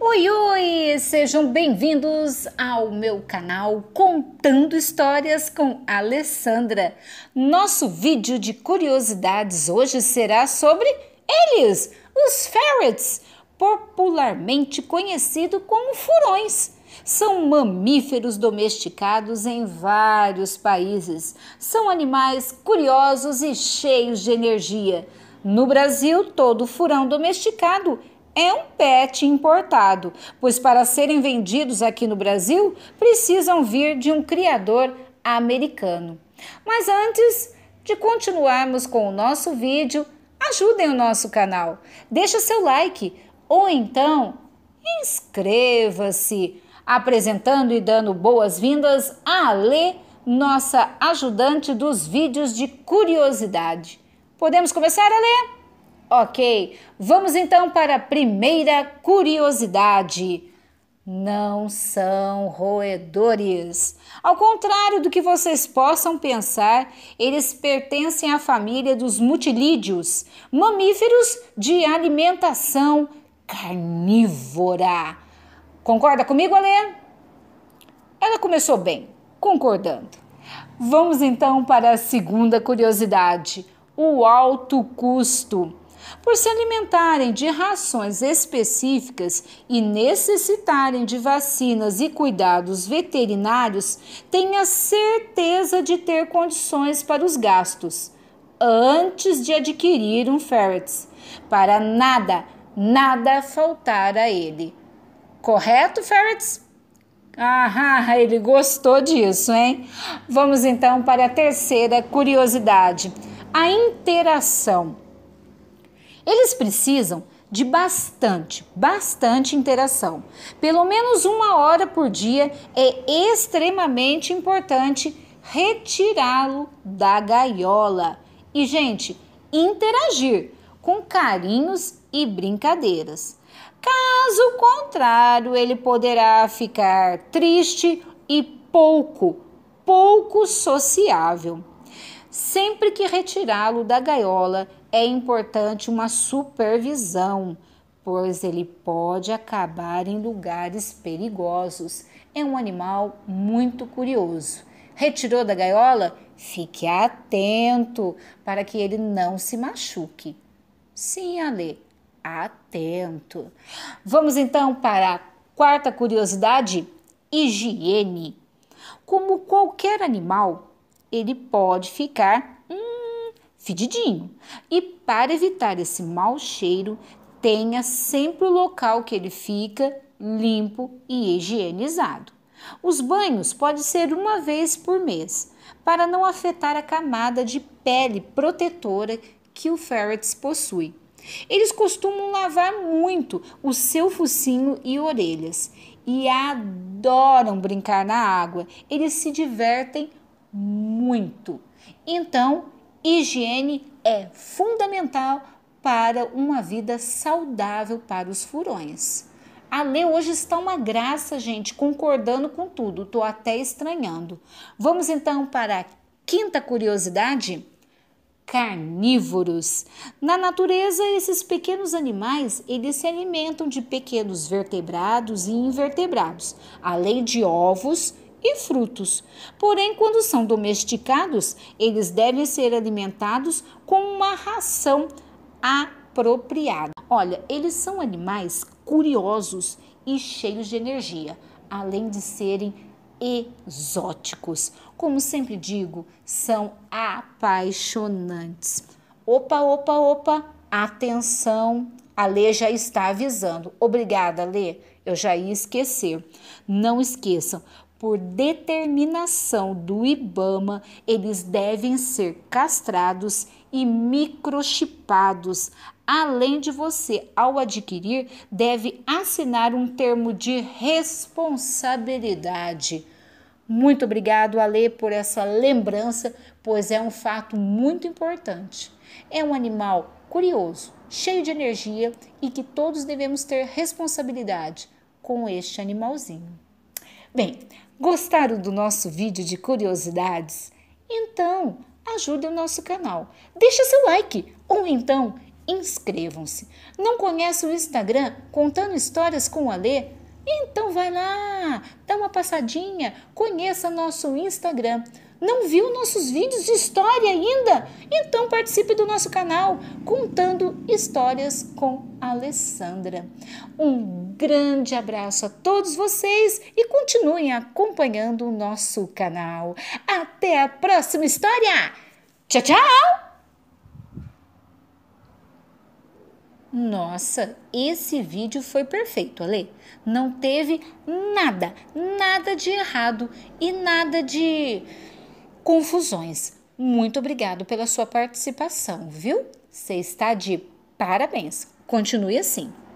Oi, oi! Sejam bem-vindos ao meu canal Contando Histórias com Alessandra. Nosso vídeo de curiosidades hoje será sobre eles, os ferrets, popularmente conhecido como furões. São mamíferos domesticados em vários países. São animais curiosos e cheios de energia. No Brasil, todo furão domesticado é um PET importado, pois para serem vendidos aqui no Brasil precisam vir de um criador americano. Mas antes de continuarmos com o nosso vídeo, ajudem o nosso canal. Deixe seu like ou então inscreva-se, apresentando e dando boas-vindas a Lê, nossa ajudante dos vídeos de curiosidade. Podemos começar, ler? Ok, vamos então para a primeira curiosidade. Não são roedores. Ao contrário do que vocês possam pensar, eles pertencem à família dos mutilídeos, mamíferos de alimentação carnívora. Concorda comigo, Alê? Ela começou bem, concordando. Vamos então para a segunda curiosidade: o alto custo por se alimentarem de rações específicas e necessitarem de vacinas e cuidados veterinários, tenha certeza de ter condições para os gastos antes de adquirir um ferrets, para nada, nada faltar a ele. Correto, ferrets? Ah, ele gostou disso, hein? Vamos então para a terceira curiosidade: a interação eles precisam de bastante, bastante interação. Pelo menos uma hora por dia é extremamente importante retirá-lo da gaiola. E, gente, interagir com carinhos e brincadeiras. Caso contrário, ele poderá ficar triste e pouco, pouco sociável. Sempre que retirá-lo da gaiola, é importante uma supervisão, pois ele pode acabar em lugares perigosos. É um animal muito curioso. Retirou da gaiola? Fique atento para que ele não se machuque. Sim, Ale, atento. Vamos então para a quarta curiosidade: higiene. Como qualquer animal, ele pode ficar fedidinho. E para evitar esse mau cheiro, tenha sempre o local que ele fica limpo e higienizado. Os banhos podem ser uma vez por mês, para não afetar a camada de pele protetora que o ferrets possui. Eles costumam lavar muito o seu focinho e orelhas e adoram brincar na água. Eles se divertem muito. Então, higiene é fundamental para uma vida saudável para os furões. A lei hoje está uma graça, gente, concordando com tudo. Tô até estranhando. Vamos então para a quinta curiosidade? Carnívoros. Na natureza, esses pequenos animais, eles se alimentam de pequenos vertebrados e invertebrados, além de ovos e frutos. Porém, quando são domesticados, eles devem ser alimentados com uma ração apropriada. Olha, eles são animais curiosos e cheios de energia, além de serem exóticos. Como sempre digo, são apaixonantes. Opa, opa, opa, atenção! A Lê já está avisando. Obrigada, Lê. Eu já ia esquecer. Não esqueçam, por determinação do IBAMA, eles devem ser castrados e microchipados. Além de você, ao adquirir, deve assinar um termo de responsabilidade. Muito obrigado, Ale, por essa lembrança, pois é um fato muito importante. É um animal curioso, cheio de energia e que todos devemos ter responsabilidade com este animalzinho. Bem, gostaram do nosso vídeo de curiosidades? Então, ajude o nosso canal. Deixe seu like ou então inscrevam-se. Não conhece o Instagram contando histórias com o Alê? Então vai lá, dá uma passadinha, conheça nosso Instagram. Não viu nossos vídeos de história ainda? Então participe do nosso canal contando histórias com Alessandra. Um grande abraço a todos vocês e continuem acompanhando o nosso canal. Até a próxima história! Tchau, tchau! Nossa, esse vídeo foi perfeito, Ale. Não teve nada, nada de errado e nada de confusões. Muito obrigado pela sua participação, viu? Você está de parabéns. Continue assim.